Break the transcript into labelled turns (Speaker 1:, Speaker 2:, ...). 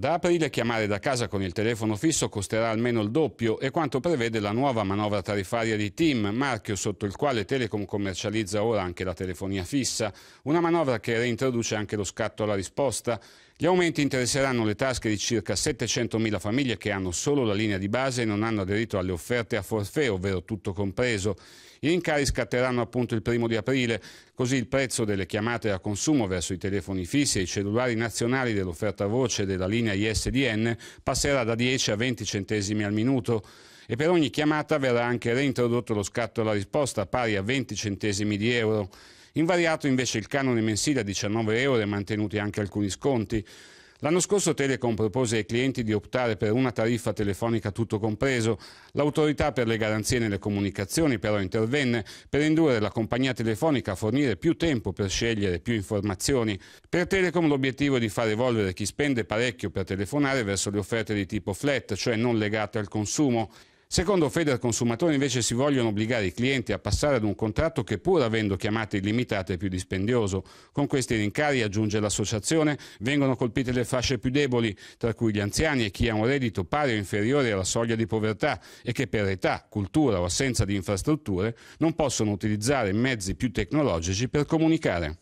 Speaker 1: Da aprile chiamare da casa con il telefono fisso costerà almeno il doppio e quanto prevede la nuova manovra tarifaria di TIM, marchio sotto il quale Telecom commercializza ora anche la telefonia fissa, una manovra che reintroduce anche lo scatto alla risposta. Gli aumenti interesseranno le tasche di circa 700.000 famiglie che hanno solo la linea di base e non hanno aderito alle offerte a forfè, ovvero tutto compreso. I rincari scatteranno appunto il primo di aprile, così il prezzo delle chiamate a consumo verso i telefoni fissi e i cellulari nazionali dell'offerta voce della linea ISDN passerà da 10 a 20 centesimi al minuto e per ogni chiamata verrà anche reintrodotto lo scatto alla risposta pari a 20 centesimi di euro. Invariato invece il canone mensile a 19 euro e mantenuti anche alcuni sconti. L'anno scorso Telecom propose ai clienti di optare per una tariffa telefonica tutto compreso. L'autorità per le garanzie nelle comunicazioni però intervenne per indurre la compagnia telefonica a fornire più tempo per scegliere più informazioni. Per Telecom l'obiettivo è di far evolvere chi spende parecchio per telefonare verso le offerte di tipo flat, cioè non legate al consumo. Secondo Federconsumatori invece si vogliono obbligare i clienti a passare ad un contratto che pur avendo chiamate illimitate è più dispendioso. Con questi rincari, aggiunge l'associazione, vengono colpite le fasce più deboli, tra cui gli anziani e chi ha un reddito pari o inferiore alla soglia di povertà e che per età, cultura o assenza di infrastrutture non possono utilizzare mezzi più tecnologici per comunicare.